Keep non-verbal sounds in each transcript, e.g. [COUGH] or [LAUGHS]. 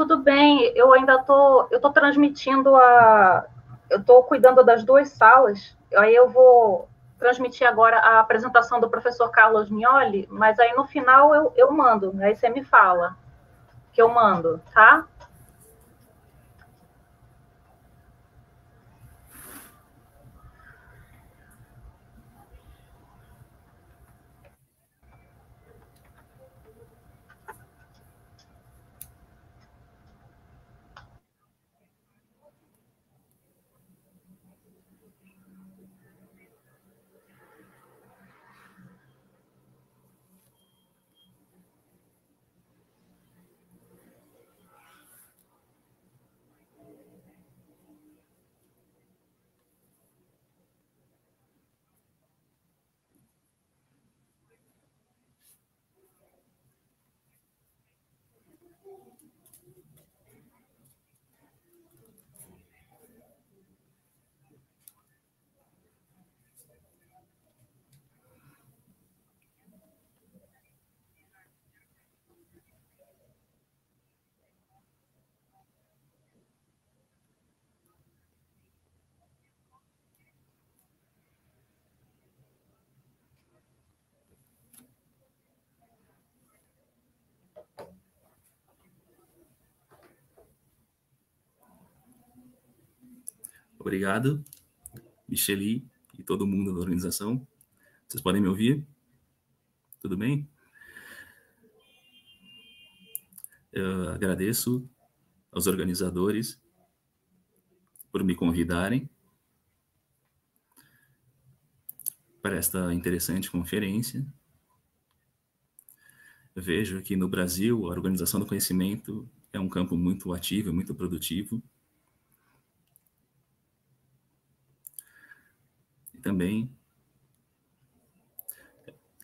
tudo bem, eu ainda tô, eu tô transmitindo a, eu tô cuidando das duas salas, aí eu vou transmitir agora a apresentação do professor Carlos Mioli, mas aí no final eu, eu mando, aí você me fala que eu mando, tá? Obrigado, Micheli e todo mundo da organização. Vocês podem me ouvir? Tudo bem? Eu agradeço aos organizadores por me convidarem para esta interessante conferência. Eu vejo que no Brasil a organização do conhecimento é um campo muito ativo, muito produtivo. também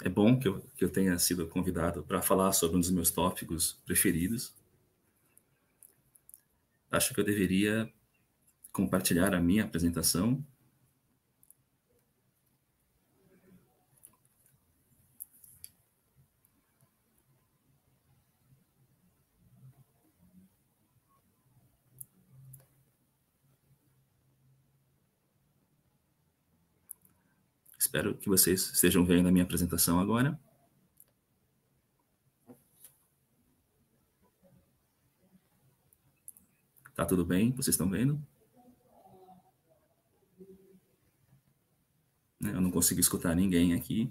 é bom que eu, que eu tenha sido convidado para falar sobre um dos meus tópicos preferidos. Acho que eu deveria compartilhar a minha apresentação Espero que vocês estejam vendo a minha apresentação agora. Tá tudo bem? Vocês estão vendo? Né, eu não consigo escutar ninguém aqui.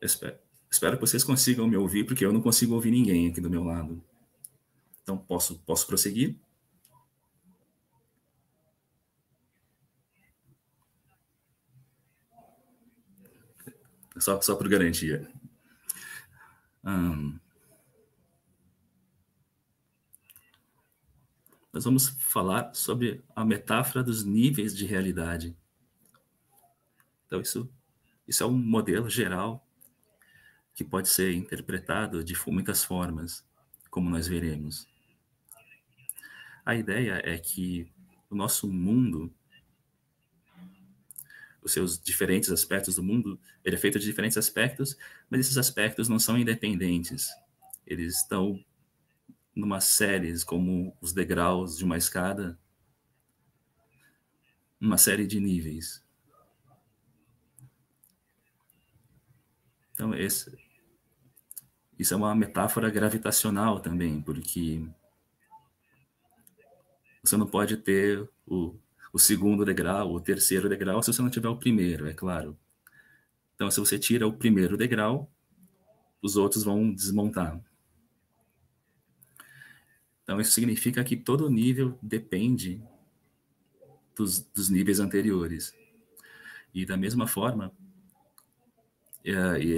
Espero. Espero que vocês consigam me ouvir, porque eu não consigo ouvir ninguém aqui do meu lado. Então, posso, posso prosseguir? Só, só por garantia. Hum. Nós vamos falar sobre a metáfora dos níveis de realidade. Então, isso, isso é um modelo geral que pode ser interpretado de muitas formas, como nós veremos. A ideia é que o nosso mundo, os seus diferentes aspectos do mundo, ele é feito de diferentes aspectos, mas esses aspectos não são independentes. Eles estão numa série, como os degraus de uma escada, uma série de níveis. Então, esse, isso é uma metáfora gravitacional também, porque você não pode ter o, o segundo degrau, o terceiro degrau, se você não tiver o primeiro, é claro. Então, se você tira o primeiro degrau, os outros vão desmontar. Então, isso significa que todo nível depende dos, dos níveis anteriores. E da mesma forma, é,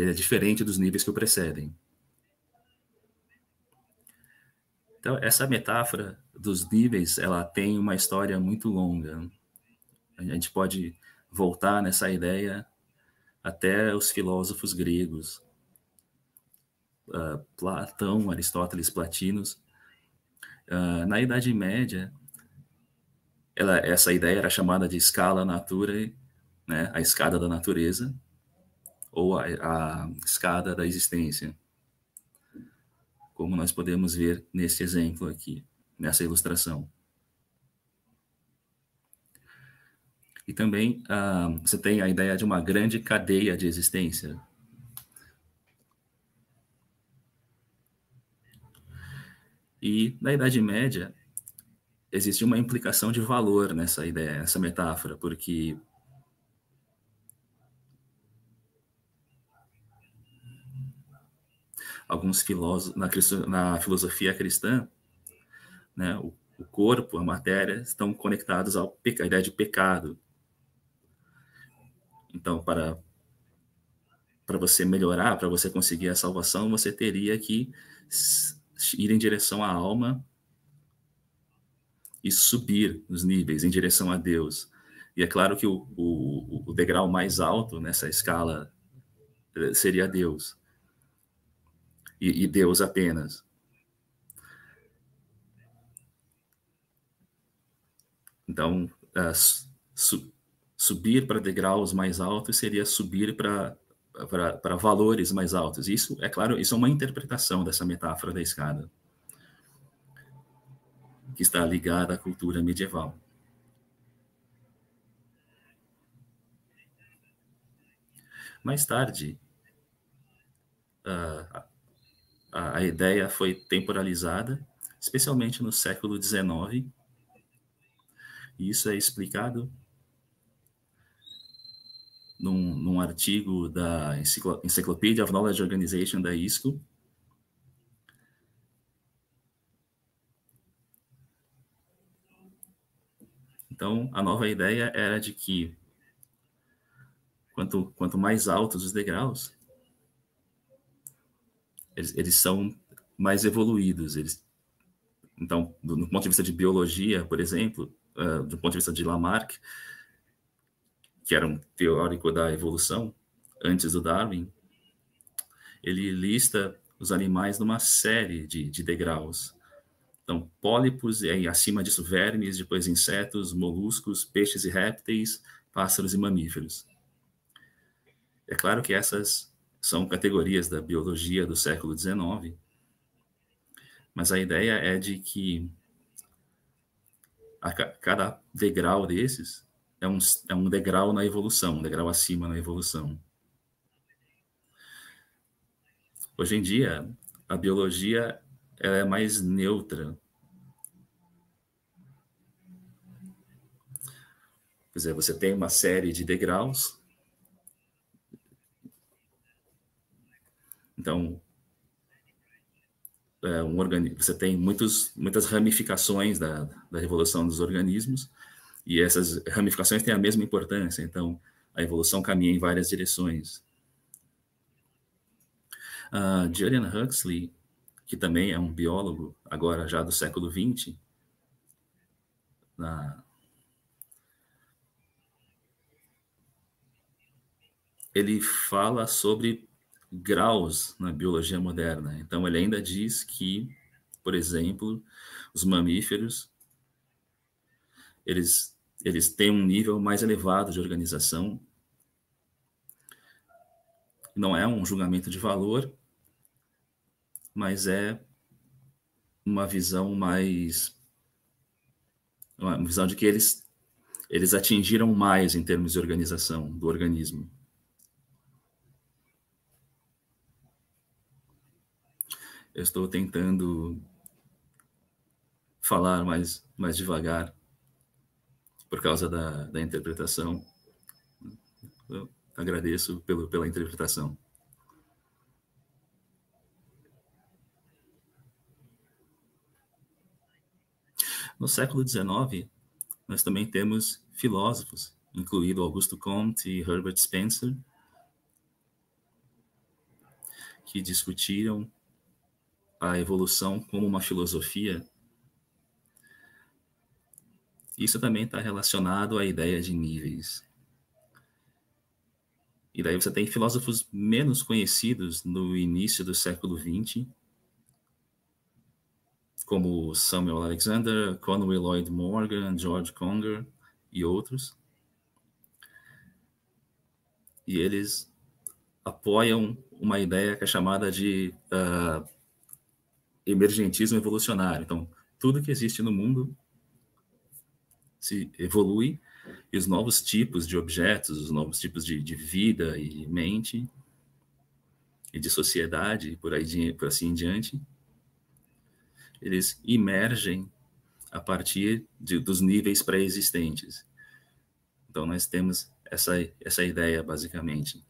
é diferente dos níveis que o precedem. Então, essa metáfora dos níveis, ela tem uma história muito longa. A gente pode voltar nessa ideia até os filósofos gregos, uh, Platão, Aristóteles, Platinos. Uh, na Idade Média, ela, essa ideia era chamada de escala natura, né, a escada da natureza, ou a, a escada da existência como nós podemos ver neste exemplo aqui, nessa ilustração. E também ah, você tem a ideia de uma grande cadeia de existência. E na Idade Média, existe uma implicação de valor nessa ideia, nessa metáfora, porque alguns filósofos na, na filosofia cristã, né, o, o, corpo, a matéria estão conectados ao à ideia de pecado. Então, para para você melhorar, para você conseguir a salvação, você teria que ir em direção à alma e subir nos níveis em direção a Deus. E é claro que o, o, o degrau mais alto nessa escala eh, seria Deus e, e Deus apenas. Então, uh, su subir para degraus mais altos seria subir para para valores mais altos. Isso, é claro, isso é uma interpretação dessa metáfora da escada, que está ligada à cultura medieval. Mais tarde, uh, a, a ideia foi temporalizada, especialmente no século XIX, e isso é explicado num, num artigo da Encyclopedia of Knowledge Organization da ISCO, Então, a nova ideia era de que quanto, quanto mais altos os degraus, eles, eles são mais evoluídos. Eles, então, do, do, ponto de vista de biologia, por exemplo, uh, do ponto de vista de Lamarck, que era um teórico da evolução antes do Darwin, ele lista os animais numa série de, de degraus. Então, pólipos, e acima disso, vermes, depois insetos, moluscos, peixes e répteis, pássaros e mamíferos. É claro que essas são categorias da biologia do século XIX, mas a ideia é de que a, cada degrau desses é um, é um degrau na evolução, um degrau acima na evolução. Hoje em dia, a biologia é mais neutra. Quer dizer, você tem uma série de degraus Então, é um organismo, você tem muitos, muitas ramificações da, da evolução dos organismos, e essas ramificações têm a mesma importância. Então, a evolução caminha em várias direções. Uh, Julian Huxley, que também é um biólogo, agora já do século XX, na... ele fala sobre graus na biologia moderna. Então, ele ainda diz que, por exemplo, os mamíferos eles, eles têm um nível mais elevado de organização. Não é um julgamento de valor, mas é uma visão mais. Uma visão de que eles, eles atingiram mais em termos de organização do organismo. Eu estou tentando falar mais, mais devagar por causa da, da interpretação. Eu agradeço pelo, pela interpretação. No século XIX, nós também temos filósofos, incluindo Augusto Comte e Herbert Spencer, que discutiram a evolução como uma filosofia, isso também está relacionado à ideia de níveis. E daí você tem filósofos menos conhecidos no início do século XX, como Samuel Alexander, Conway Lloyd Morgan, George Conger e outros. E eles apoiam uma ideia que é chamada de uh, emergentismo evolucionário. Então, tudo que existe no mundo se evolui e os novos tipos de objetos, os novos tipos de, de vida e mente e de sociedade por aí por assim em diante, eles emergem a partir de, dos níveis pré-existentes. Então nós temos essa essa ideia basicamente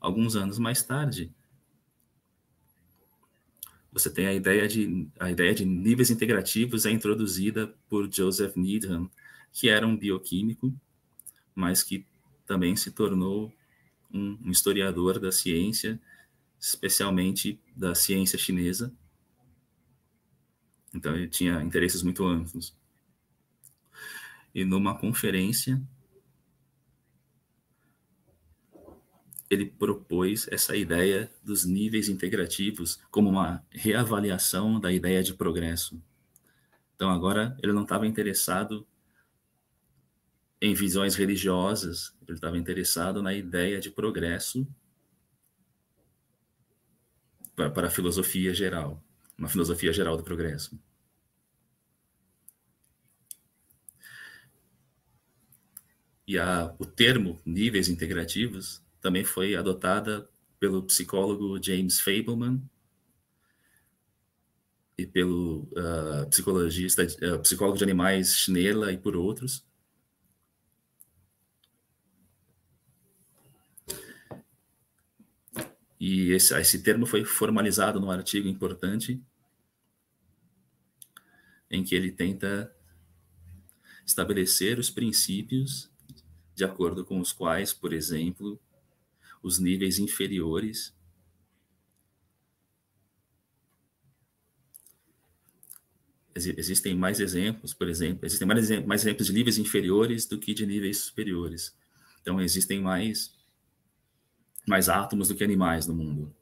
Alguns anos mais tarde, você tem a ideia de, a ideia de níveis integrativos é introduzida por Joseph Needham, que era um bioquímico, mas que também se tornou um, um historiador da ciência, especialmente da ciência chinesa. Então ele tinha interesses muito amplos. E numa conferência ele propôs essa ideia dos níveis integrativos como uma reavaliação da ideia de progresso. Então, agora, ele não estava interessado em visões religiosas, ele estava interessado na ideia de progresso para a filosofia geral, uma filosofia geral do progresso. E a, o termo níveis integrativos também foi adotada pelo psicólogo James Fableman e pelo uh, psicologista, uh, psicólogo de animais Schnella e por outros. E esse, esse termo foi formalizado num artigo importante em que ele tenta estabelecer os princípios de acordo com os quais, por exemplo, os níveis inferiores. Existem mais exemplos, por exemplo, existem mais, exemplos de níveis inferiores do que de níveis superiores. Então, existem mais, mais átomos do que animais no mundo.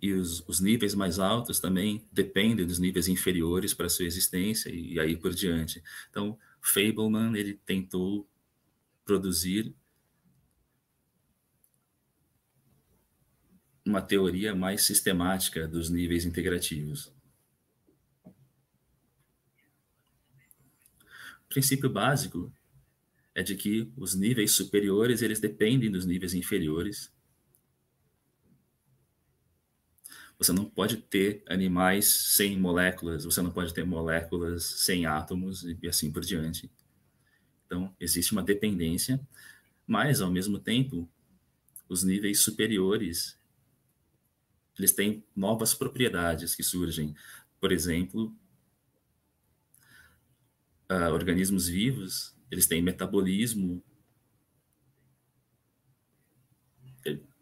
e os, os, níveis mais altos também dependem dos níveis inferiores para sua existência e, e, aí por diante. Então, Fableman ele tentou produzir uma teoria mais sistemática dos níveis integrativos. O princípio básico é de que os níveis superiores eles dependem dos níveis inferiores. Você não pode ter animais sem moléculas, você não pode ter moléculas sem átomos e assim por diante. Então, existe uma dependência, mas, ao mesmo tempo, os níveis superiores eles têm novas propriedades que surgem. Por exemplo, uh, organismos vivos, eles têm metabolismo,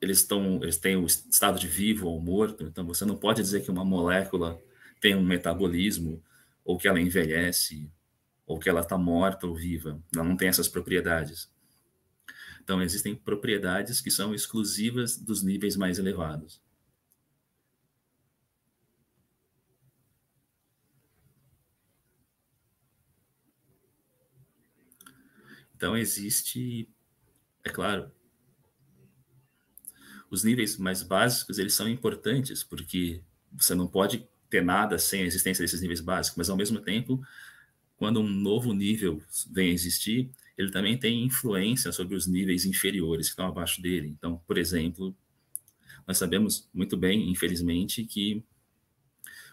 eles, estão, eles têm o estado de vivo ou morto, então você não pode dizer que uma molécula tem um metabolismo ou que ela envelhece ou que ela está morta ou viva. Ela não tem essas propriedades. Então, existem propriedades que são exclusivas dos níveis mais elevados. Então, existe, é claro, os níveis mais básicos, eles são importantes, porque você não pode ter nada sem a existência desses níveis básicos, mas ao mesmo tempo, quando um novo nível vem a existir, ele também tem influência sobre os níveis inferiores que estão abaixo dele. Então, por exemplo, nós sabemos muito bem, infelizmente, que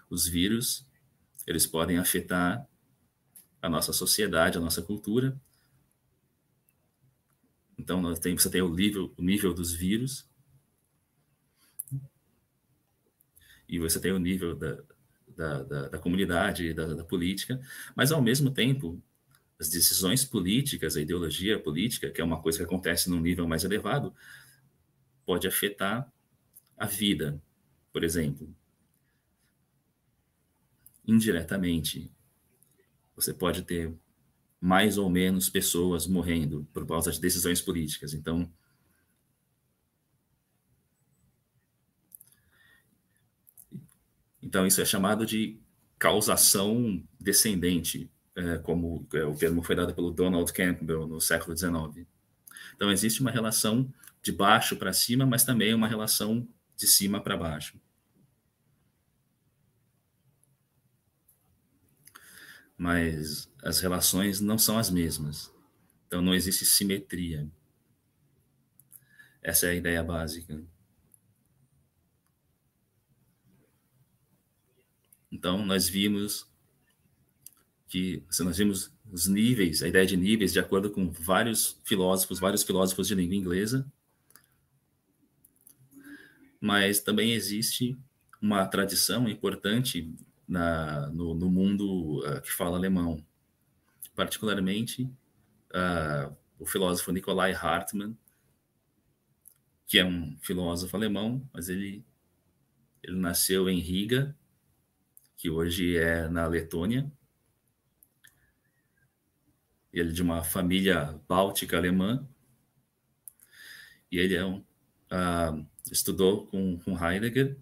os vírus eles podem afetar a nossa sociedade, a nossa cultura. Então, nós tem, você tem o nível, o nível dos vírus e você tem o nível da, da, da, da comunidade, da, da, política, mas ao mesmo tempo, as decisões políticas, a ideologia política, que é uma coisa que acontece num nível mais elevado, pode afetar a vida, por exemplo, indiretamente. Você pode ter mais ou menos pessoas morrendo por causa de decisões políticas. Então, Então, isso é chamado de causação descendente, é, como é, o termo foi dado pelo Donald Campbell no século XIX. Então, existe uma relação de baixo para cima, mas também uma relação de cima para baixo. Mas as relações não são as mesmas. Então, não existe simetria. Essa é a ideia básica. Então, nós vimos que assim, nós vimos os níveis, a ideia de níveis, de acordo com vários filósofos, vários filósofos de língua inglesa. Mas também existe uma tradição importante na, no, no, mundo uh, que fala alemão. Particularmente, uh, o filósofo Nikolai Hartmann, que é um filósofo alemão, mas ele, ele nasceu em Riga, que hoje é na Letônia. Ele é de uma família báltica alemã. E ele é um, uh, estudou com, com Heidegger.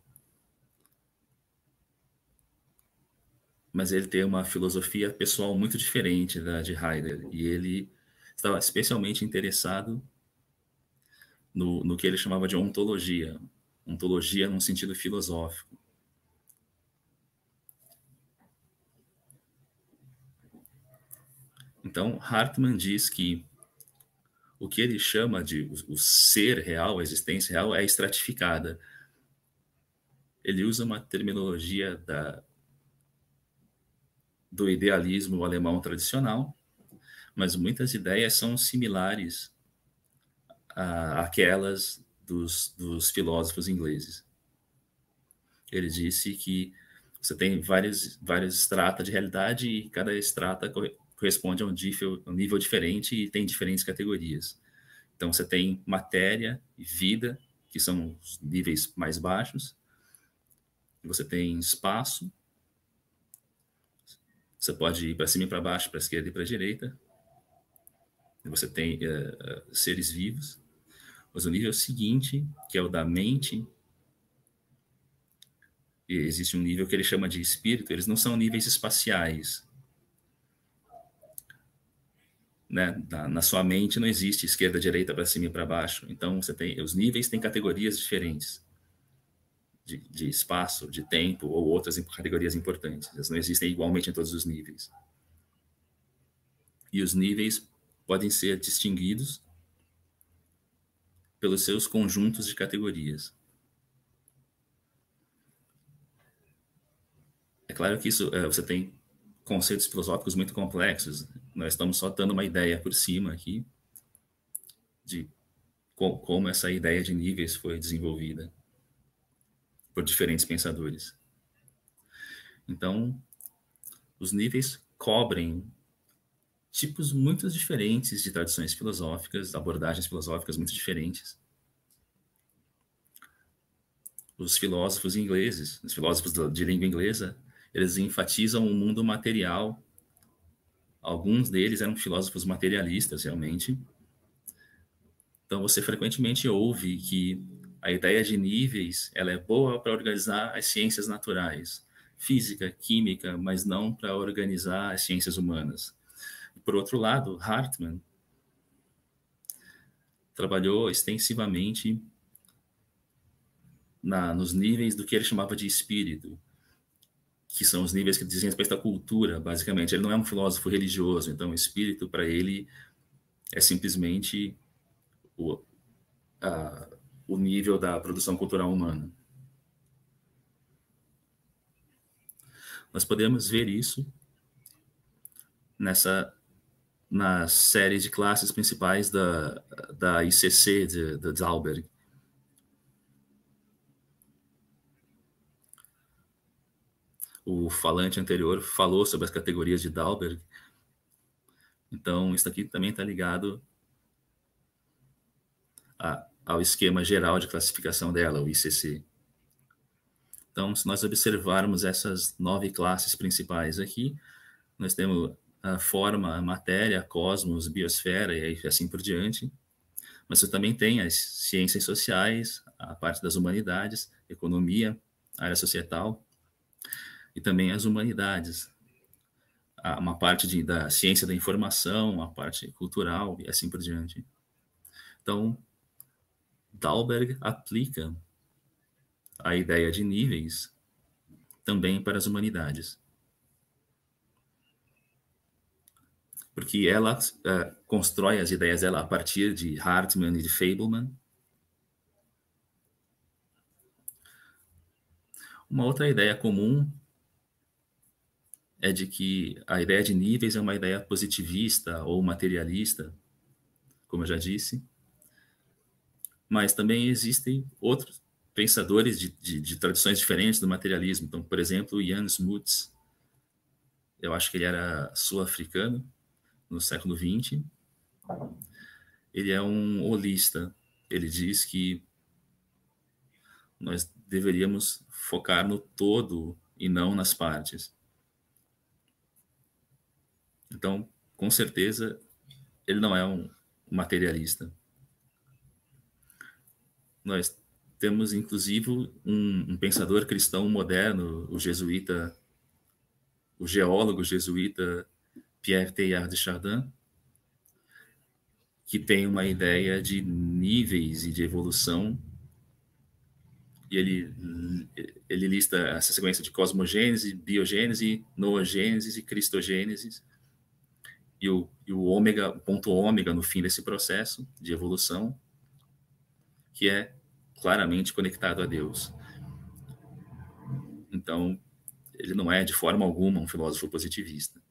Mas ele tem uma filosofia pessoal muito diferente da de Heidegger. E ele estava especialmente interessado no, no que ele chamava de ontologia. Ontologia num sentido filosófico Então, Hartmann diz que o que ele chama de o, ser real, a existência real, é estratificada. Ele usa uma terminologia da, do idealismo alemão tradicional, mas muitas ideias são similares àquelas dos, dos filósofos ingleses. Ele disse que você tem várias, várias estratas de realidade e cada estrata corresponde a um nível, diferente e tem diferentes categorias. Então, você tem matéria e vida, que são os níveis mais baixos. Você tem espaço. Você pode ir para cima e para baixo, para esquerda e para direita. Você tem uh, seres vivos. Mas o nível seguinte, que é o da mente, existe um nível que ele chama de espírito. Eles não são níveis espaciais, né, na, na sua mente não existe esquerda, direita, para cima e para baixo. Então, você tem os níveis têm categorias diferentes de, de espaço, de tempo ou outras categorias importantes. Elas não existem igualmente em todos os níveis. E os níveis podem ser distinguidos pelos seus conjuntos de categorias. É claro que isso é, você tem conceitos filosóficos muito complexos. Nós estamos só dando uma ideia por cima aqui de co como essa ideia de níveis foi desenvolvida por diferentes pensadores. Então, os níveis cobrem tipos muito diferentes de tradições filosóficas, abordagens filosóficas muito diferentes. Os filósofos ingleses, os filósofos de língua inglesa, eles enfatizam o mundo material. Alguns deles eram filósofos materialistas, realmente. Então, você frequentemente ouve que a ideia de níveis ela é boa para organizar as ciências naturais, física, química, mas não para organizar as ciências humanas. Por outro lado, Hartmann trabalhou extensivamente na, nos níveis do que ele chamava de espírito, que são os níveis que dizem respeito à cultura, basicamente. Ele não é um filósofo religioso, então o espírito para ele é simplesmente o, a, o nível da produção cultural humana. Nós podemos ver isso nessa na série de classes principais da, da ICC de, de Dalberg. o falante anterior falou sobre as categorias de Dalberg. Então, isso aqui também está ligado a, ao esquema geral de classificação dela, o ICC. Então, se nós observarmos essas nove classes principais aqui, nós temos a forma, a matéria, cosmos, biosfera e assim por diante. Mas você também tem as ciências sociais, a parte das humanidades, economia, área societal e também as humanidades, ah, uma parte de, da ciência da informação, uma parte cultural e assim por diante. Então, Dalberg aplica a ideia de níveis também para as humanidades. Porque ela uh, constrói as ideias dela a partir de Hartmann e de Fableman. Uma outra ideia comum é de que a ideia de níveis é uma ideia positivista ou materialista, como eu já disse, mas também existem outros pensadores de, de, de tradições diferentes do materialismo. Então, por exemplo, Jan Smuts, eu acho que ele era sul-africano no século XX. Ele é um holista. Ele diz que nós deveríamos focar no todo e não nas partes. Então, com certeza, ele não é um materialista. Nós temos, inclusive, um, um pensador cristão moderno, o jesuíta, o geólogo jesuíta Pierre Teilhard de Chardin, que tem uma ideia de níveis e de evolução. E ele, ele lista essa sequência de cosmogênese, biogênese, noogênese e cristogênese, e o, e o ômega, ponto ômega no fim desse processo de evolução, que é claramente conectado a Deus. Então, ele não é de forma alguma um filósofo positivista.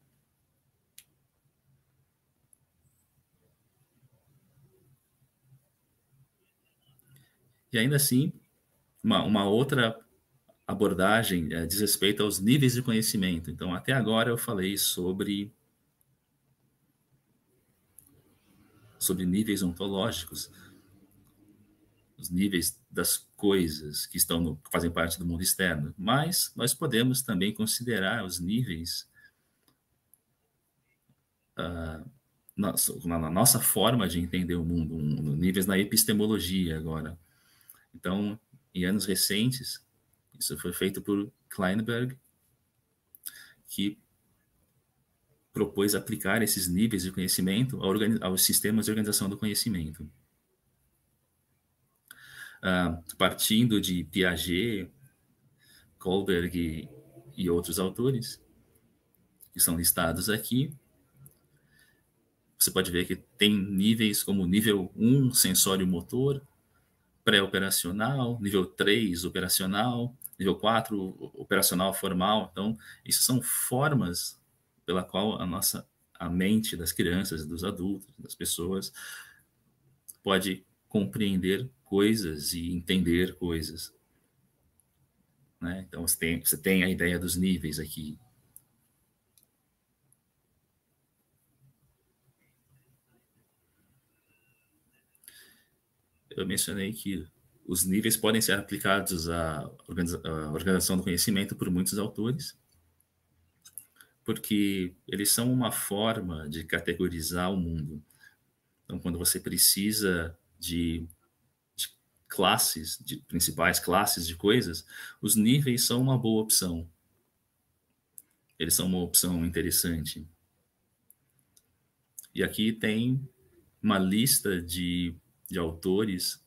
E ainda assim, uma, uma outra abordagem é, diz respeito aos níveis de conhecimento. Então, até agora eu falei sobre sobre níveis ontológicos, os níveis das coisas que estão no, que fazem parte do mundo externo, mas nós podemos também considerar os níveis uh, na, na, nossa forma de entender o mundo, um, níveis na epistemologia agora. Então, em anos recentes, isso foi feito por Kleinberg, que propôs aplicar esses níveis de conhecimento aos sistemas de organização do conhecimento. Uh, partindo de Piaget, Kohlberg e, e outros autores, que são listados aqui, você pode ver que tem níveis como nível 1, sensório motor, pré-operacional, nível 3, operacional, nível 4, operacional formal. Então, isso são formas pela qual a nossa a mente das crianças, dos adultos, das pessoas pode compreender coisas e entender coisas. Né? Então você tem, você tem a ideia dos níveis aqui. Eu mencionei que os níveis podem ser aplicados à organização do conhecimento por muitos autores porque eles são uma forma de categorizar o mundo. Então, quando você precisa de, de classes, de principais classes de coisas, os níveis são uma boa opção. Eles são uma opção interessante. E aqui tem uma lista de, de autores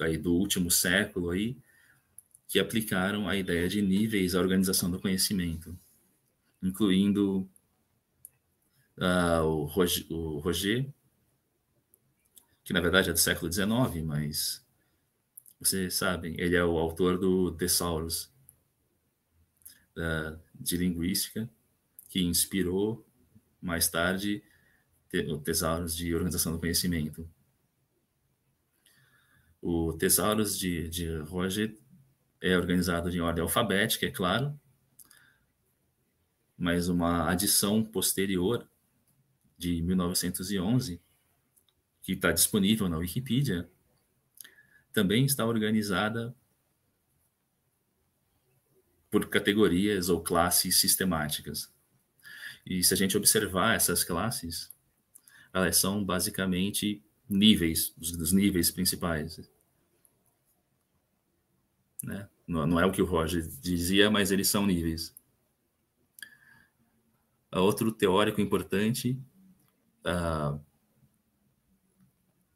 aí do último século aí que aplicaram a ideia de níveis à organização do conhecimento incluindo uh, o, Roger, o Roger, que na verdade é do século XIX, mas vocês sabem, ele é o autor do Thesaurus, uh, de linguística, que inspirou mais tarde o Thesaurus de Organização do Conhecimento. O Thesaurus de, de Roger é organizado em ordem alfabética, é claro, mas uma adição posterior de 1911, que está disponível na Wikipedia, também está organizada por categorias ou classes sistemáticas. E se a gente observar essas classes, elas são basicamente níveis, os, níveis principais. Né? Não, não é o que o Roger dizia, mas eles são níveis outro teórico importante uh,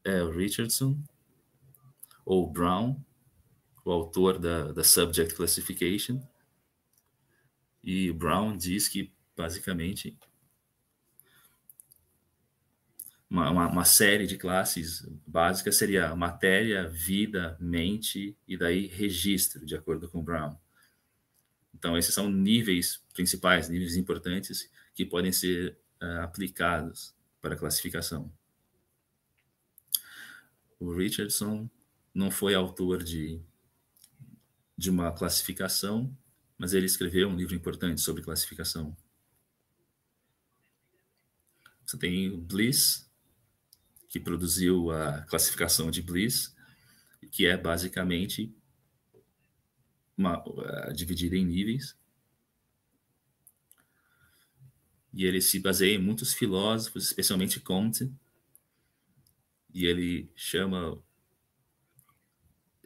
é o Richardson, ou Brown, o autor da, da Subject Classification. E Brown diz que, basicamente, uma, uma, uma, série de classes básicas seria matéria, vida, mente e daí registro, de acordo com Brown. Então, esses são níveis principais, níveis importantes que podem ser uh, aplicados para a classificação. O Richardson não foi autor de, de uma classificação, mas ele escreveu um livro importante sobre classificação. Você tem o Bliss, que produziu a classificação de Bliss, que é basicamente uma, uh, dividida em níveis, e ele se baseia em muitos filósofos, especialmente Comte, e ele chama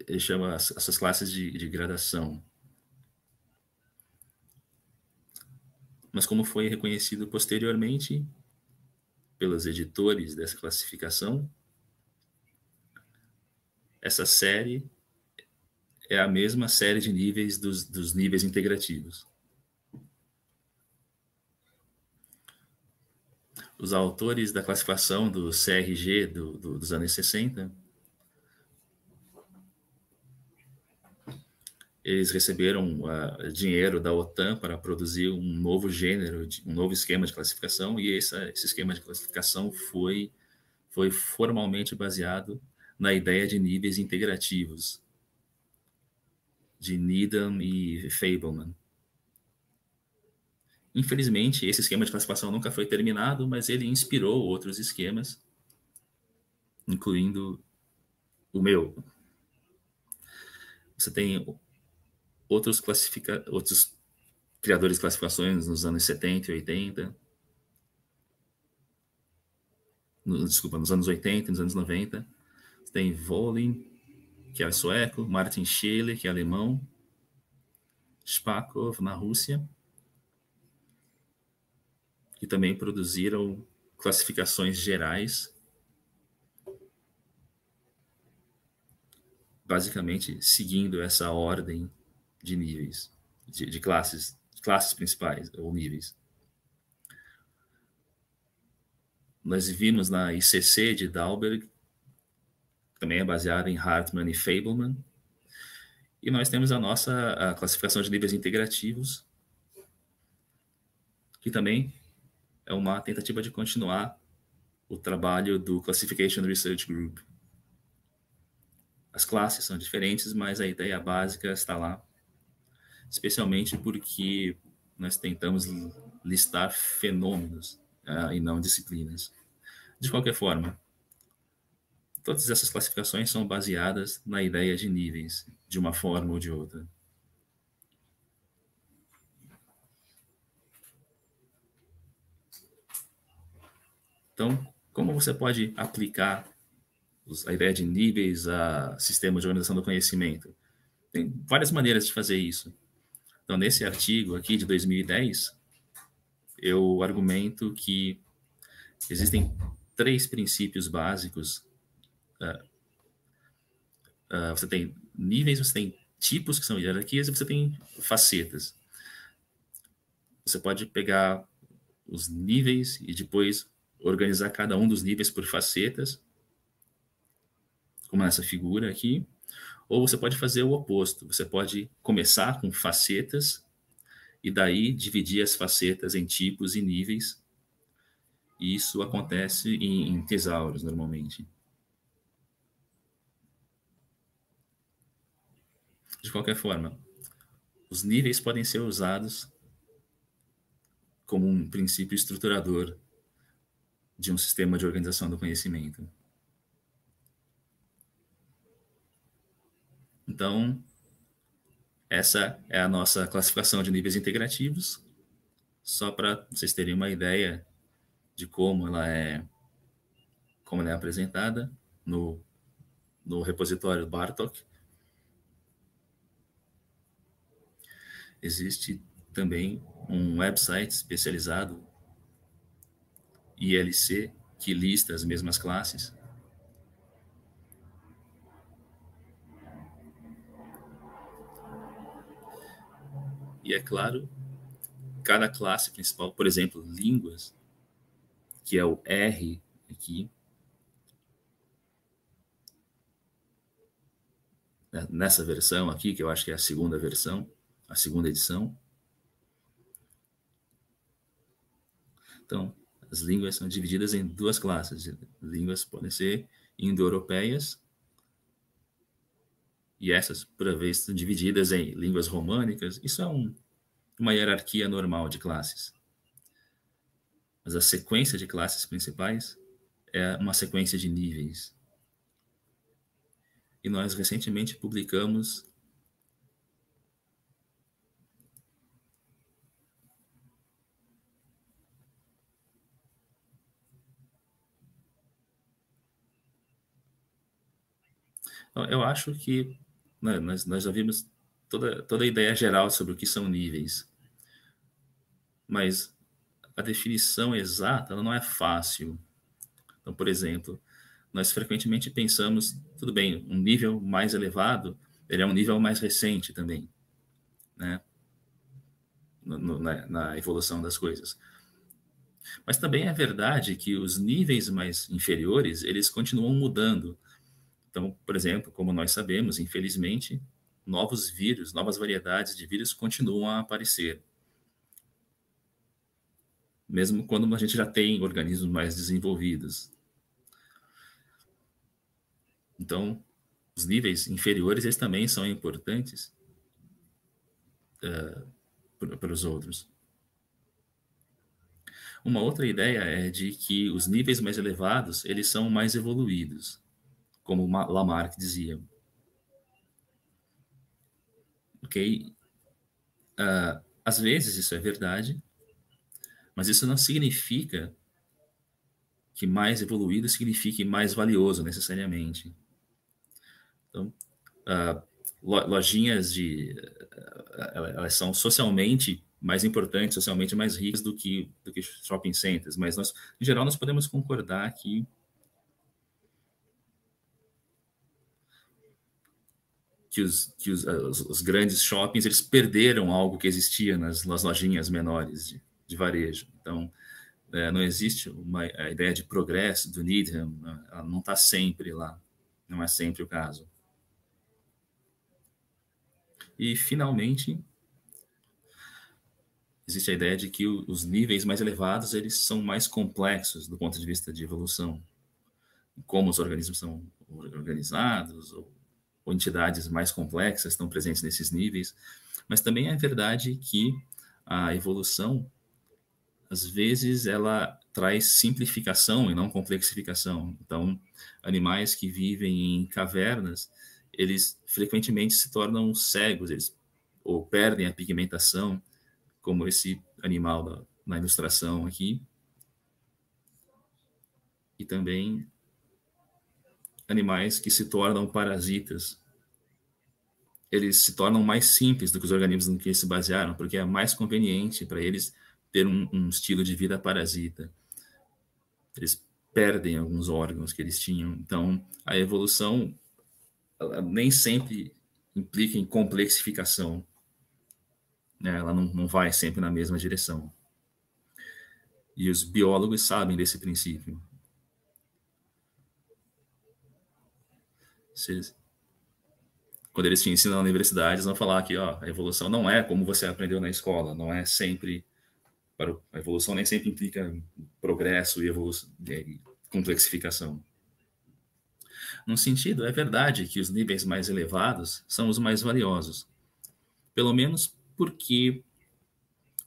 ele chama essas classes de, de gradação. Mas como foi reconhecido posteriormente pelos editores dessa classificação, essa série é a mesma série de níveis dos, dos níveis integrativos. os autores da classificação do CRG do, do, dos anos 60, eles receberam uh, dinheiro da OTAN para produzir um novo gênero, um novo esquema de classificação, e esse esquema de classificação foi, foi formalmente baseado na ideia de níveis integrativos, de Needham e Fableman. Infelizmente, esse esquema de classificação nunca foi terminado, mas ele inspirou outros esquemas, incluindo o meu. Você tem outros, classifica... outros criadores de classificações nos anos 70 e 80. No, desculpa, nos anos 80, nos anos 90. Você tem Volin, que é sueco, Martin Schiele, que é alemão, Spakov, na Rússia que também produziram classificações gerais. Basicamente, seguindo essa ordem de níveis, de, de classes, classes principais ou níveis. Nós vimos na ICC de Dalberg, também é baseada em Hartmann e Fableman, e nós temos a nossa a classificação de níveis integrativos, que também é uma tentativa de continuar o trabalho do Classification Research Group. As classes são diferentes, mas a ideia básica está lá, especialmente porque nós tentamos listar fenômenos uh, e não disciplinas. De qualquer forma, todas essas classificações são baseadas na ideia de níveis, de uma forma ou de outra. Então, como você pode aplicar a ideia de níveis a sistemas de organização do conhecimento? Tem várias maneiras de fazer isso. Então, nesse artigo aqui de 2010, eu argumento que existem três princípios básicos. Uh, uh, você tem níveis, você tem tipos que são hierarquias e você tem facetas. Você pode pegar os níveis e depois organizar cada um dos níveis por facetas, como nessa figura aqui, ou você pode fazer o oposto, você pode começar com facetas e daí dividir as facetas em tipos e níveis. E isso acontece em, em tesauros normalmente. De qualquer forma, os níveis podem ser usados como um princípio estruturador de um sistema de organização do conhecimento. Então, essa é a nossa classificação de níveis integrativos, só para vocês terem uma ideia de como ela é como ela é apresentada no, no repositório Bartok. Existe também um website especializado ILC, que lista as mesmas classes. E é claro, cada classe principal, por exemplo, línguas, que é o R aqui. Né, nessa versão aqui, que eu acho que é a segunda versão, a segunda edição. Então, as línguas são divididas em duas classes. Línguas podem ser indo-europeias, e essas, por vez, são divididas em línguas românicas. Isso é um, uma hierarquia normal de classes. Mas a sequência de classes principais é uma sequência de níveis. E nós recentemente publicamos Então, eu acho que né, nós, nós vimos toda, toda a ideia geral sobre o que são níveis, mas a definição exata não é fácil. Então, por exemplo, nós frequentemente pensamos, tudo bem, um nível mais elevado, ele é um nível mais recente também, né? No, na, na evolução das coisas. Mas também é verdade que os níveis mais inferiores, eles continuam mudando. Então, por exemplo, como nós sabemos, infelizmente, novos vírus, novas variedades de vírus continuam a aparecer. Mesmo quando a gente já tem organismos mais desenvolvidos. Então, os níveis inferiores, eles também são importantes uh, eh, para os outros. Uma outra ideia é de que os níveis mais elevados, eles são mais evoluídos como Lamarck dizia. Ok? Uh, às vezes isso é verdade, mas isso não significa que mais evoluído signifique mais valioso necessariamente. Então, uh, lojinhas de uh, elas são socialmente mais importantes, socialmente mais ricas do que do que shopping centers, mas nós, em geral, nós podemos concordar que que, os, que eh, os, os, grandes shoppings eles perderam algo que existia nas, nas lojinhas menores de, de varejo. Então, é, não existe uma, a ideia de progresso do Needham, né? ela não está sempre lá, não é sempre o caso. E, finalmente, existe a ideia de que os níveis mais elevados eles são mais complexos do ponto de vista de evolução, como os organismos são organizados, ou ou entidades mais complexas estão presentes nesses níveis, mas também é verdade que a evolução, às vezes, ela traz simplificação e não complexificação. Então, animais que vivem em cavernas, eles frequentemente se tornam cegos, eles ou perdem a pigmentação, como esse animal da, na ilustração aqui. E também animais que se tornam parasitas, eles se tornam mais simples do que os organismos em que se basearam, porque é mais conveniente para eles ter um, um estilo de vida parasita. Eles perdem alguns órgãos que eles tinham. Então, a evolução nem sempre implica em complexificação. Né? Ela não, não vai sempre na mesma direção. E os biólogos sabem desse princípio. quando eles te ensinam na universidade, eles vão falar que ó, a evolução não é como você aprendeu na escola, não é sempre. Para a evolução nem sempre implica progresso e evolu e complexificação. Num sentido, é verdade que os níveis mais elevados são os mais valiosos, pelo menos porque,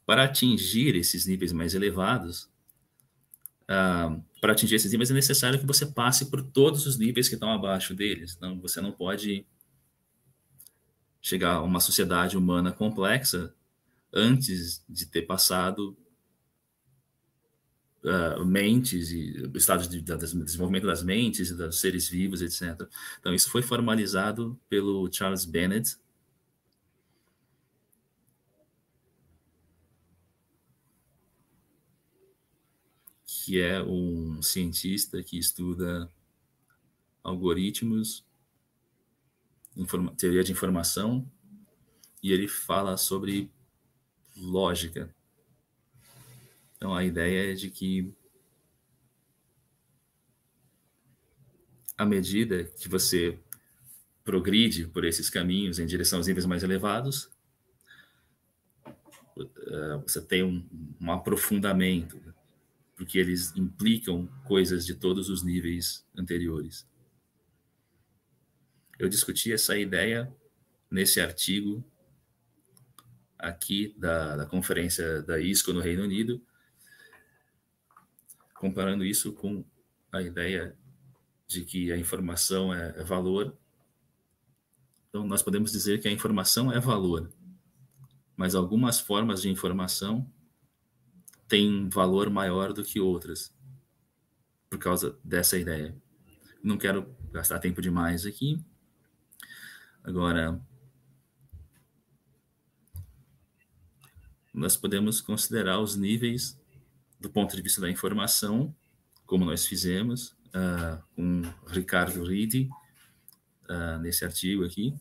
para atingir esses níveis mais elevados, ah, para atingir esses níveis, é necessário que você passe por todos os níveis que estão abaixo deles. Então, você não pode chegar a uma sociedade humana complexa antes de ter passado uh, mentes e estados de, de, desenvolvimento das mentes e dos seres vivos, etc. Então, isso foi formalizado pelo Charles Bennett que é um cientista que estuda algoritmos, teoria de informação, e ele fala sobre lógica. Então, a ideia é de que à medida que você progride por esses caminhos em direção aos níveis mais elevados, eh, você tem um, um aprofundamento né? porque eles implicam coisas de todos os níveis anteriores. Eu discuti essa ideia nesse artigo aqui da, da conferência da ISCO no Reino Unido, comparando isso com a ideia de que a informação é, é valor. Então, nós podemos dizer que a informação é valor, mas algumas formas de informação tem um valor maior do que outras, por causa dessa ideia. Não quero gastar tempo demais aqui. Agora, nós podemos considerar os níveis do ponto de vista da informação, como nós fizemos uh, com Ricardo Reed uh, ah, nesse artigo aqui,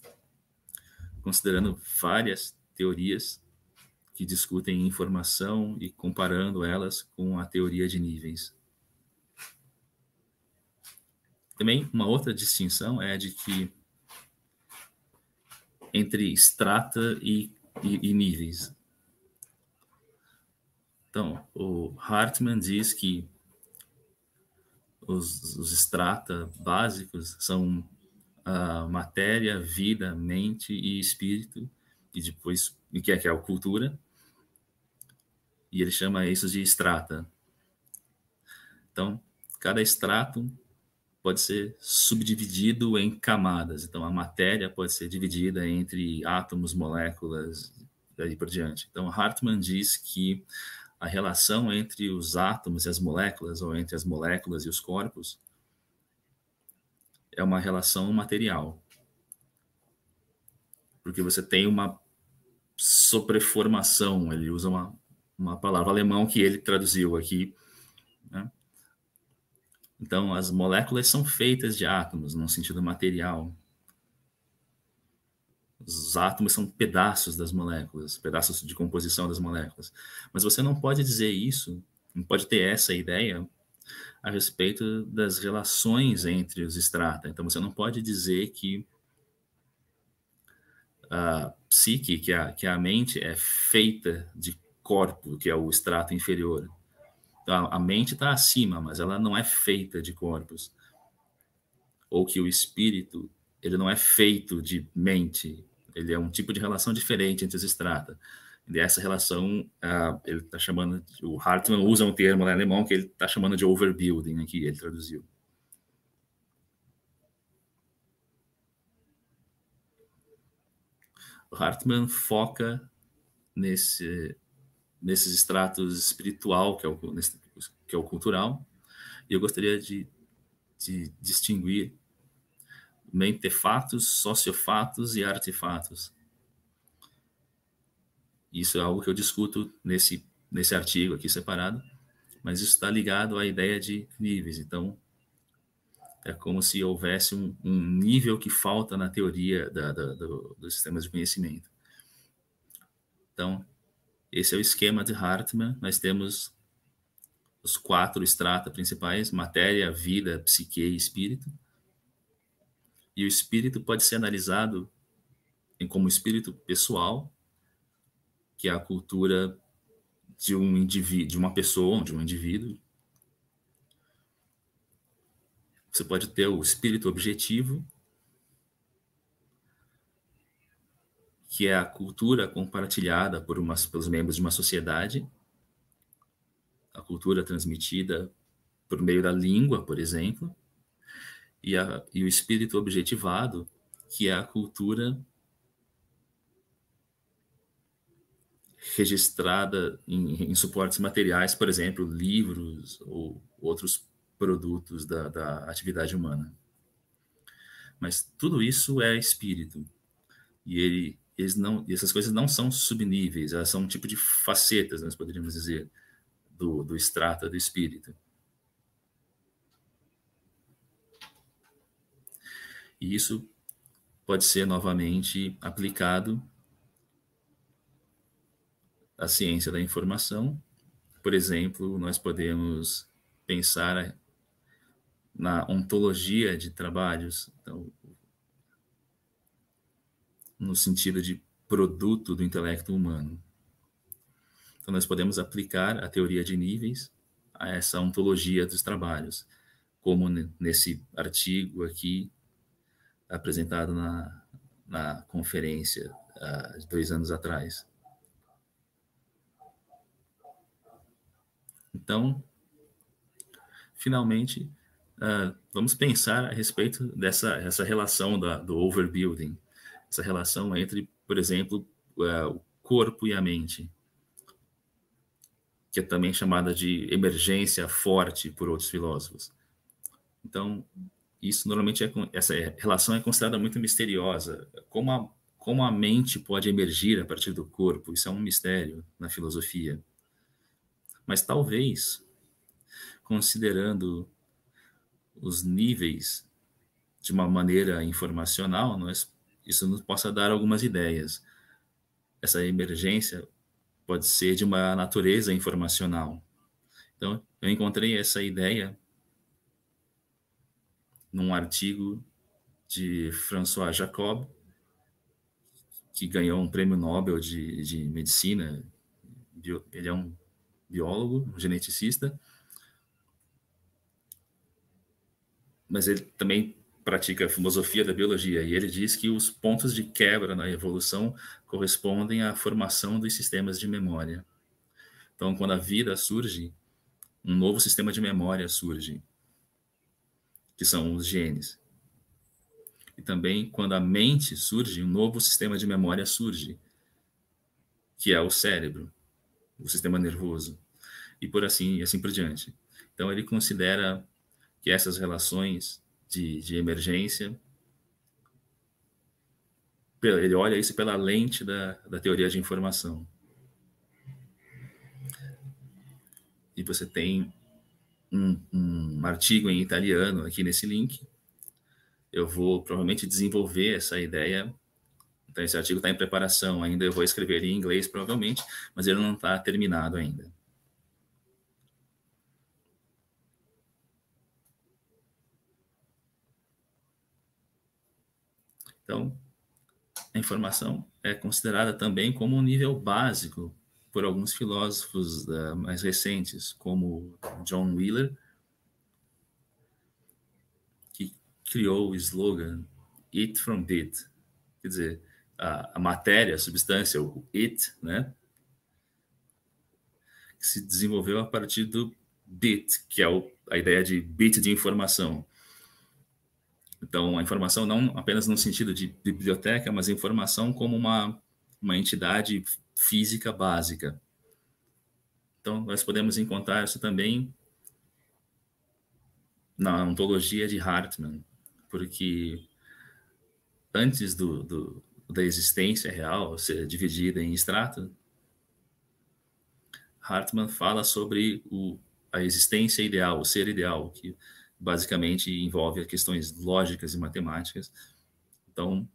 considerando várias teorias que discutem informação e comparando elas com a teoria de níveis. Também uma outra distinção é de que entre strata e, e, e níveis. Então, o Hartmann diz que os, os strata básicos são a matéria, vida, mente e espírito, e depois, o que é, que é a cultura, e ele chama isso de estrata. Então, cada extrato pode ser subdividido em camadas. Então, a matéria pode ser dividida entre átomos, moléculas, daí por diante. Então, Hartmann diz que a relação entre os átomos e as moléculas, ou entre as moléculas e os corpos, é uma relação material. Porque você tem uma sobreformação, ele usa uma uma palavra alemã que ele traduziu aqui. Né? Então, as moléculas são feitas de átomos, no sentido material. Os átomos são pedaços das moléculas, pedaços de composição das moléculas. Mas você não pode dizer isso, não pode ter essa ideia a respeito das relações entre os estrata. Então, você não pode dizer que a psique, que a, que a mente é feita de corpo, que é o extrato inferior. Então, a mente está acima, mas ela não é feita de corpos. Ou que o espírito, ele não é feito de mente. Ele é um tipo de relação diferente entre os estratos. E essa relação, uh, ele está chamando, o Hartmann usa um termo lá né, em alemão que ele está chamando de overbuilding aqui, ele traduziu. O Hartmann foca nesse nesses estratos espiritual, que é o, que é o cultural, e eu gostaria de, de distinguir mentefatos, sociofatos e artefatos. Isso é algo que eu discuto nesse, nesse artigo aqui separado, mas isso está ligado à ideia de níveis. Então, é como se houvesse um, um nível que falta na teoria da, da, do, dos sistemas de conhecimento. Então, esse é o esquema de Hartmann. Nós temos os quatro estratos principais: matéria, vida, psique e espírito. E o espírito pode ser analisado em como espírito pessoal, que é a cultura de um indivíduo, de uma pessoa, de um indivíduo. Você pode ter o espírito objetivo, que é a cultura compartilhada por umas, pelos membros de uma sociedade, a cultura transmitida por meio da língua, por exemplo, e, a, e o espírito objetivado, que é a cultura registrada em, em, suportes materiais, por exemplo, livros ou outros produtos da, da atividade humana. Mas tudo isso é espírito. E ele eles não, essas coisas não são subníveis, elas são um tipo de facetas, nós poderíamos dizer, do, do extrato do espírito. E isso pode ser novamente aplicado à ciência da informação. Por exemplo, nós podemos pensar na ontologia de trabalhos. Então, no sentido de produto do intelecto humano. Então, nós podemos aplicar a teoria de níveis a essa ontologia dos trabalhos, como nesse artigo aqui apresentado na, na conferência há ah, dois anos atrás. Então, finalmente, uh, vamos pensar a respeito dessa essa relação da, do overbuilding essa relação entre, por exemplo, é, o corpo e a mente, que é também chamada de emergência forte por outros filósofos. Então, isso normalmente é essa relação é considerada muito misteriosa. Como a, como a mente pode emergir a partir do corpo? Isso é um mistério na filosofia. Mas talvez, considerando os níveis de uma maneira informacional, nós isso nos possa dar algumas ideias. Essa emergência pode ser de uma natureza informacional. Então, eu encontrei essa ideia num artigo de François Jacob, que ganhou um prêmio Nobel de, de medicina. ele é um biólogo, um geneticista, mas ele também pratica a filosofia da biologia, e ele diz que os pontos de quebra na evolução correspondem à formação dos sistemas de memória. Então, quando a vida surge, um novo sistema de memória surge, que são os genes. E também, quando a mente surge, um novo sistema de memória surge, que é o cérebro, o sistema nervoso, e por assim e assim por diante. Então, ele considera que essas relações de, de emergência. Ele olha isso pela lente da, da teoria de informação. E você tem um, um artigo em italiano aqui nesse link. Eu vou provavelmente desenvolver essa ideia então, esse artigo está em preparação ainda. Eu vou escrever em inglês, provavelmente, mas ele não está terminado ainda. Então, a informação é considerada também como um nível básico por alguns filósofos uh, mais recentes, como John Wheeler, que criou o slogan "It from Bit", quer dizer, a, a matéria, a substância, o it, né, que se desenvolveu a partir do bit, que é o, a ideia de bit de informação. Então, a informação não apenas no sentido de biblioteca, mas informação como uma, uma entidade física básica. Então, nós podemos encontrar isso também na ontologia de Hartmann, porque antes do, do, da existência real ser dividida em extrato, Hartmann fala sobre o, a existência ideal, o ser ideal, que basicamente envolve questões lógicas e matemáticas. Então,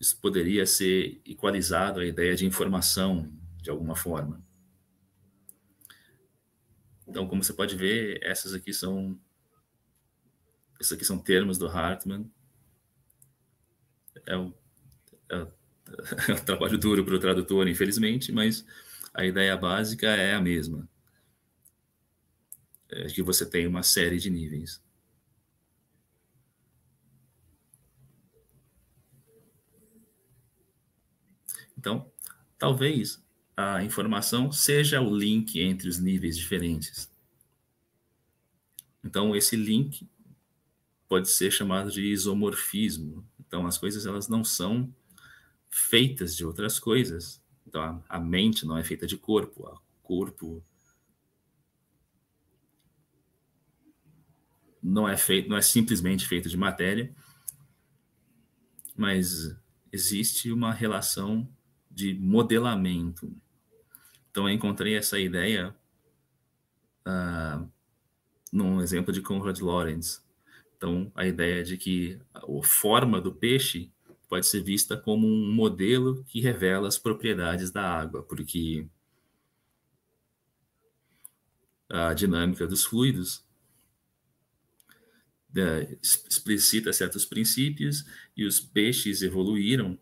isso poderia ser equalizado à ideia de informação, de alguma forma. Então, como você pode ver, essas aqui são esses aqui são termos do Hartmann. É um, é [LAUGHS] é um trabalho duro para o tradutor, infelizmente, mas a ideia básica é a mesma. É que você tem uma série de níveis. Então, talvez a informação seja o link entre os níveis diferentes. Então, esse link pode ser chamado de isomorfismo. Então, as coisas elas não são feitas de outras coisas. Então, a, a mente não é feita de corpo, o corpo não é feito, não é simplesmente feito de matéria, mas existe uma relação de modelamento. Então, eu encontrei essa ideia uh, num exemplo de Conrad Lorenz. Então, a ideia de que a forma do peixe pode ser vista como um modelo que revela as propriedades da água, porque a dinâmica dos fluidos né, explicita certos princípios e os peixes evoluíram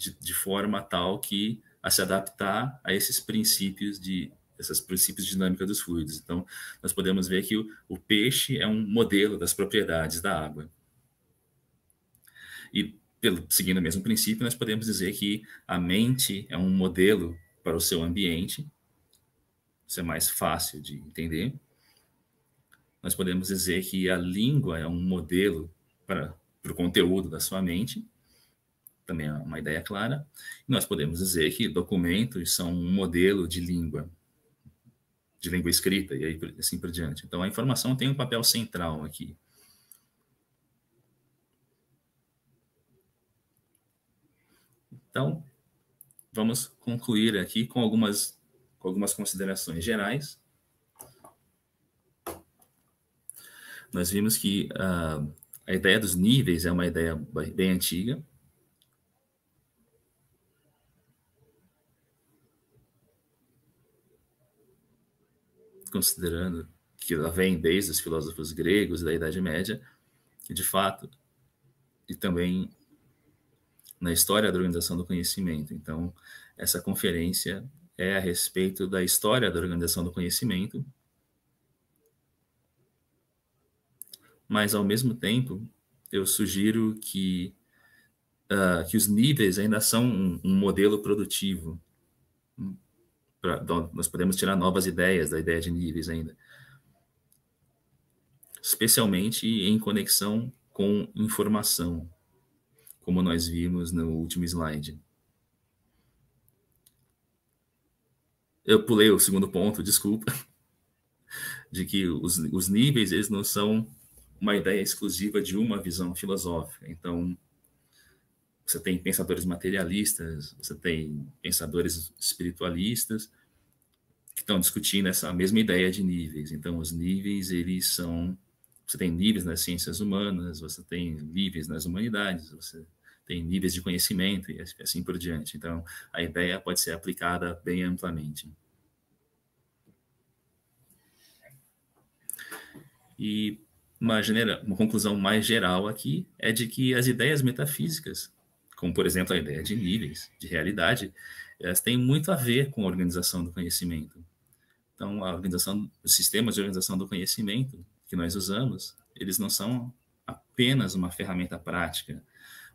de, de forma tal que a se adaptar a esses princípios de esses princípios de dinâmica dos fluidos. Então, nós podemos ver que o, o peixe é um modelo das propriedades da água. E pelo, seguindo o mesmo princípio, nós podemos dizer que a mente é um modelo para o seu ambiente. Isso é mais fácil de entender. Nós podemos dizer que a língua é um modelo para, para o conteúdo da sua mente também é uma ideia clara. E nós podemos dizer que documentos são um modelo de língua, de língua escrita, e aí, assim por diante. Então, a informação tem um papel central aqui. Então, vamos concluir aqui com algumas, com algumas considerações gerais. Nós vimos que uh, a ideia dos níveis é uma ideia bem antiga. considerando que ela vem desde os filósofos gregos da Idade Média, de fato, e também na história da organização do conhecimento. Então, essa conferência é a respeito da história da organização do conhecimento, mas ao mesmo tempo eu sugiro que, uh, que os níveis ainda são um, um modelo produtivo pra, nós podemos tirar novas ideias da ideia de níveis ainda. Especialmente em conexão com informação, como nós vimos no último slide. Eu pulei o segundo ponto, desculpa, [LAUGHS] de que os, os níveis eles não são uma ideia exclusiva de uma visão filosófica. Então, você tem pensadores materialistas, você tem pensadores espiritualistas que estão discutindo essa mesma ideia de níveis. Então, os níveis, eles são... Você tem níveis nas ciências humanas, você tem níveis nas humanidades, você tem níveis de conhecimento e assim, assim por diante. Então, a ideia pode ser aplicada bem amplamente. E uma, genera, uma conclusão mais geral aqui é de que as ideias metafísicas como por exemplo a ideia de níveis de realidade, elas têm muito a ver com a organização do conhecimento. Então, a organização, os sistemas de organização do conhecimento que nós usamos, eles não são apenas uma ferramenta prática,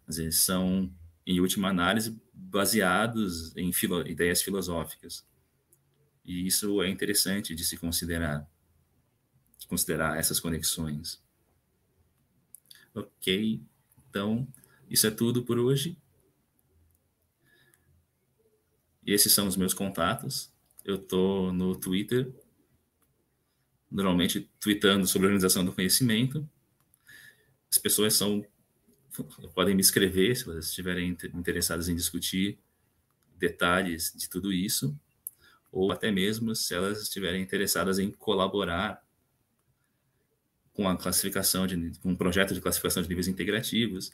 mas eles são, em última análise, baseados em filo ideias filosóficas. E isso é interessante de se considerar, de considerar essas conexões. Ok, então isso é tudo por hoje. E esses são os meus contatos. Eu estou no Twitter, normalmente tweetando sobre a organização do conhecimento. As pessoas são podem me escrever se vocês estiverem interessadas em discutir detalhes de tudo isso, ou até mesmo se elas estiverem interessadas em colaborar com a classificação de com um projeto de classificação de níveis integrativos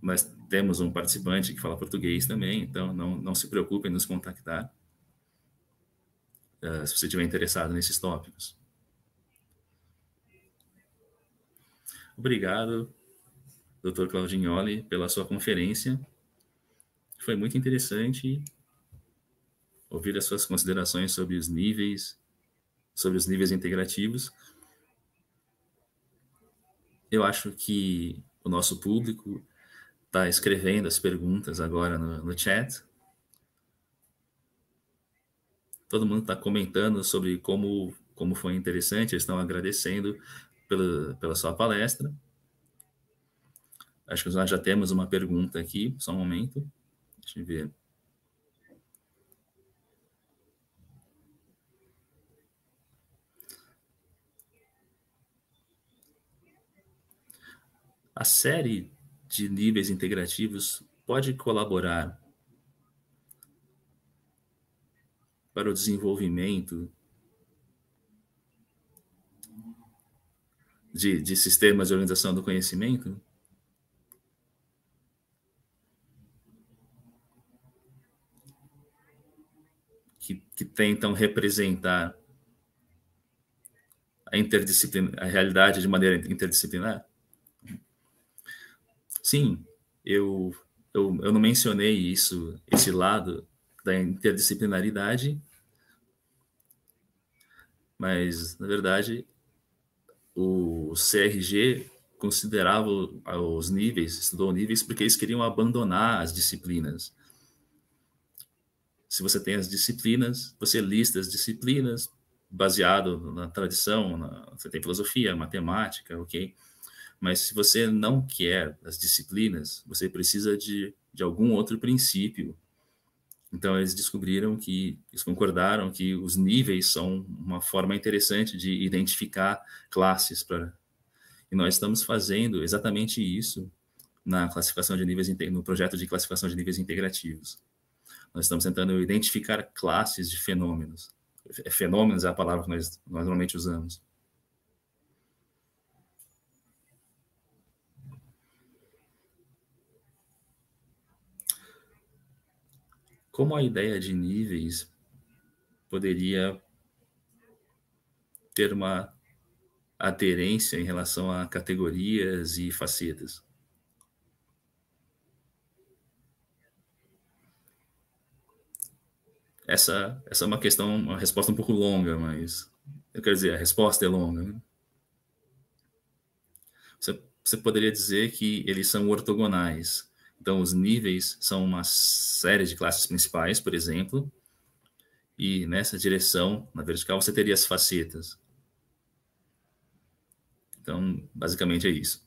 mas temos um participante que fala português também, então não, não se preocupem em nos contactar uh, se você estiver interessado nesses tópicos. Obrigado, Dr. Claudinholi, pela sua conferência. Foi muito interessante ouvir as suas considerações sobre os níveis, sobre os níveis integrativos. Eu acho que o nosso público está escrevendo as perguntas agora no, no chat. Todo mundo está comentando sobre como, como foi interessante, eles estão agradecendo pela, pela sua palestra. Acho que nós já temos uma pergunta aqui, só um momento. Deixa eu ver. A série de níveis integrativos pode colaborar para o desenvolvimento de, de sistemas de organização do conhecimento? Que, que tentam representar a, interdisciplina, a realidade de maneira interdisciplinar? Sim, eu, eu, eu não mencionei isso, esse lado da interdisciplinaridade, mas, na verdade, o CRG considerava os níveis, estudou níveis, porque eles queriam abandonar as disciplinas. Se você tem as disciplinas, você lista as disciplinas baseado na tradição, na, você tem filosofia, matemática, ok? Mas se você não quer as disciplinas, você precisa de, de algum outro princípio. Então, eles descobriram que, eles concordaram que os níveis são uma forma interessante de identificar classes. Pra... E nós estamos fazendo exatamente isso na classificação de níveis, no projeto de classificação de níveis integrativos. Nós estamos tentando identificar classes de fenômenos. Fenômenos é a palavra que nós, nós normalmente usamos. como a ideia de níveis poderia ter uma aderência em relação a categorias e facetas. Essa, essa é uma questão, uma resposta um pouco longa, mas eu quero dizer, a resposta é longa. Né? Você, você poderia dizer que eles são ortogonais, então, os níveis são uma série de classes principais, por exemplo, e nessa direção, na vertical, você teria as facetas. Então, basicamente é isso.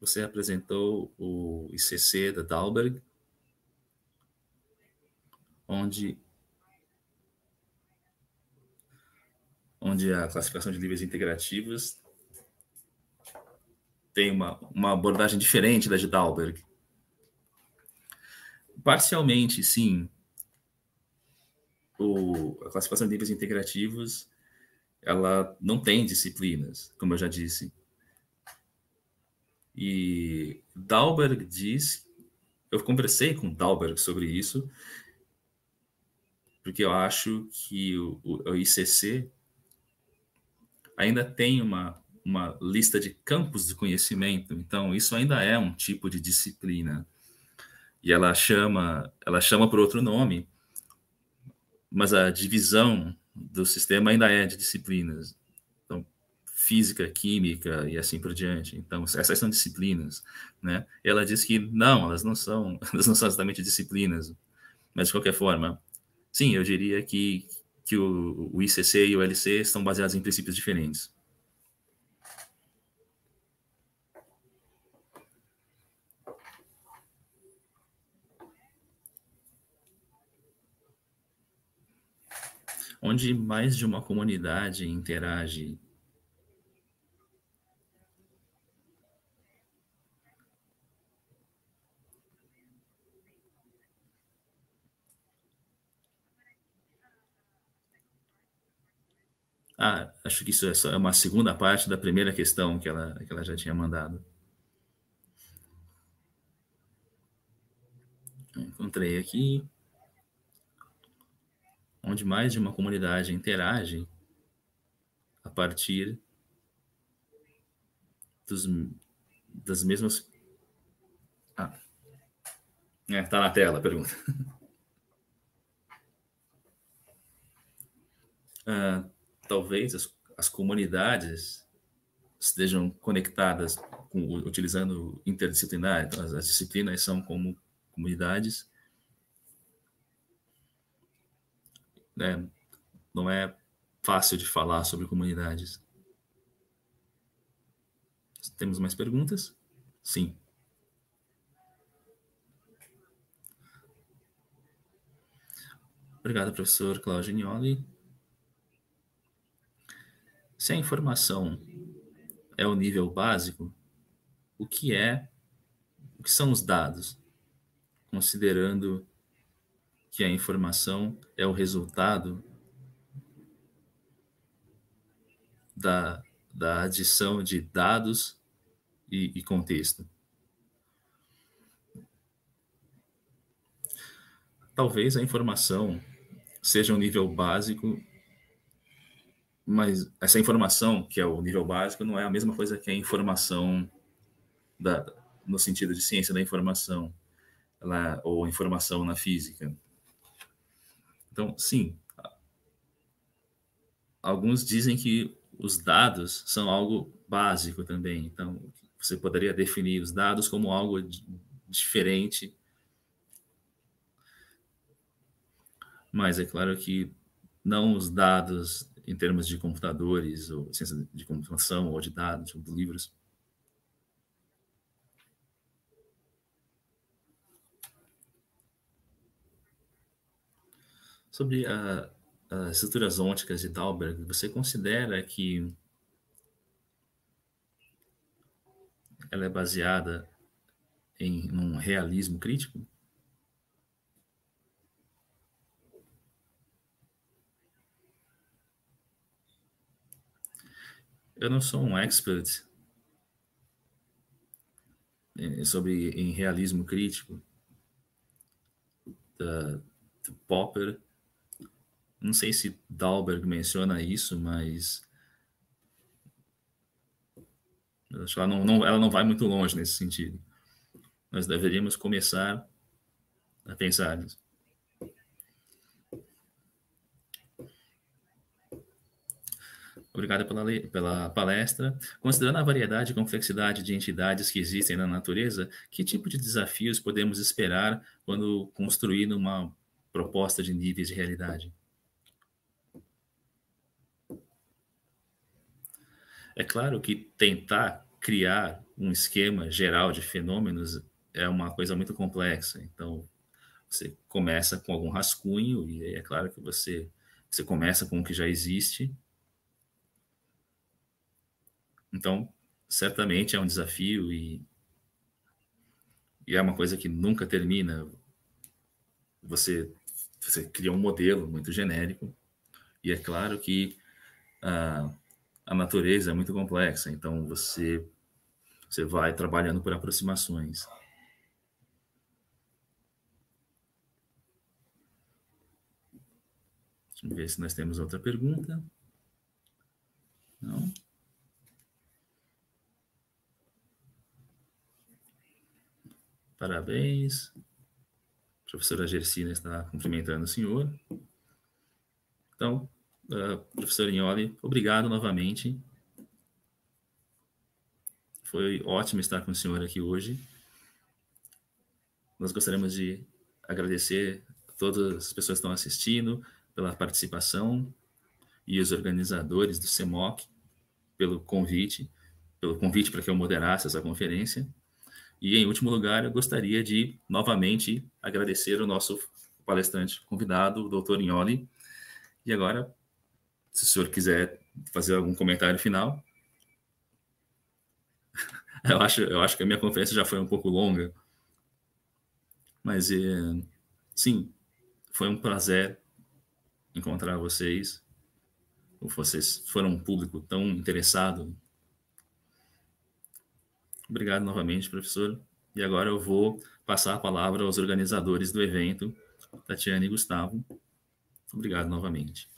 Você apresentou o ICC da Dalberg, onde onde a classificação de níveis integrativos tem uma, uma abordagem diferente da de Dalberg. Parcialmente, sim, o, a classificação de níveis integrativos ela não tem disciplinas, como eu já disse. E Dalberg diz, eu conversei com Dalberg sobre isso, porque eu acho que o, o ICC ainda tem uma, uma lista de campos de conhecimento, então isso ainda é um tipo de disciplina. E ela chama, ela chama por outro nome, mas a divisão do sistema ainda é de disciplinas. Então, física, química e assim por diante. Então, essas são disciplinas, né? Ela diz que não, elas não são, [LAUGHS] elas não são exatamente disciplinas. Mas de qualquer forma, sim, eu diria que que o, o ICC e o LC estão baseados em princípios diferentes. onde mais de uma comunidade interage Ah, acho que isso é, é uma segunda parte da primeira questão que ela, que ela já tinha mandado. Encontrei aqui. Onde mais de uma comunidade interage a partir dos, das mesmas. Ah. É, tá na tela a pergunta. [LAUGHS] Ah talvez as, as comunidades estejam conectadas com, utilizando interdisciplinar, então as, as disciplinas são como comunidades. Né? não é fácil de falar sobre comunidades. Temos mais perguntas? Sim. Obrigado, professor Claudio Nioli. Se a informação é o nível básico, o que é, o que são os dados, considerando que a informação é o resultado da, da adição de dados e, e contexto. Talvez a informação seja um nível básico mas essa informação, que é o nível básico, não é a mesma coisa que a informação da, no sentido de ciência da informação, ela, ou informação na física. Então, sim, alguns dizem que os dados são algo básico também. Então, você poderia definir os dados como algo diferente. Mas é claro que não os dados em termos de computadores, ou ciência de computação, ou de dados, ou de livros. Sobre a, as estruturas ônticas de Dalberg, você considera que ela é baseada em um realismo crítico? Eu não sou um expert sobre em realismo crítico da, Popper. Não sei se Dalberg menciona isso, mas acho que ela não, não, ela não vai muito longe nesse sentido. Nós deveríamos começar a pensar nisso. Obrigado pela, pela palestra. Considerando a variedade e complexidade de entidades que existem na natureza, que tipo de desafios podemos esperar quando construindo uma proposta de níveis de realidade? É claro que tentar criar um esquema geral de fenômenos é uma coisa muito complexa. Então, você começa com algum rascunho, e é claro que você, você começa com o que já existe então, certamente é um desafio e, e é uma coisa que nunca termina. Você, você cria um modelo muito genérico e é claro que a, ah, a natureza é muito complexa, então você, você vai trabalhando por aproximações. Deixa eu ver se nós temos outra pergunta. Não? Parabéns. A professora Gersina né, está cumprimentando o senhor. Então, uh, professor Ignoli, obrigado novamente. Foi ótimo estar com o senhor aqui hoje. Nós gostaríamos de agradecer a todas as pessoas que estão assistindo pela participação e os organizadores do CEMOC pelo convite, pelo convite para que eu moderasse essa conferência. E, em último lugar, eu gostaria de novamente agradecer o nosso palestrante convidado, o doutor Inholi. E agora, se o senhor quiser fazer algum comentário final. [LAUGHS] eu, acho, eu acho que a minha conferência já foi um pouco longa. Mas, é, sim, foi um prazer encontrar vocês. Vocês foram um público tão interessado Obrigado novamente, professor. E agora eu vou passar a palavra aos organizadores do evento, Tatiana e Gustavo. Obrigado novamente.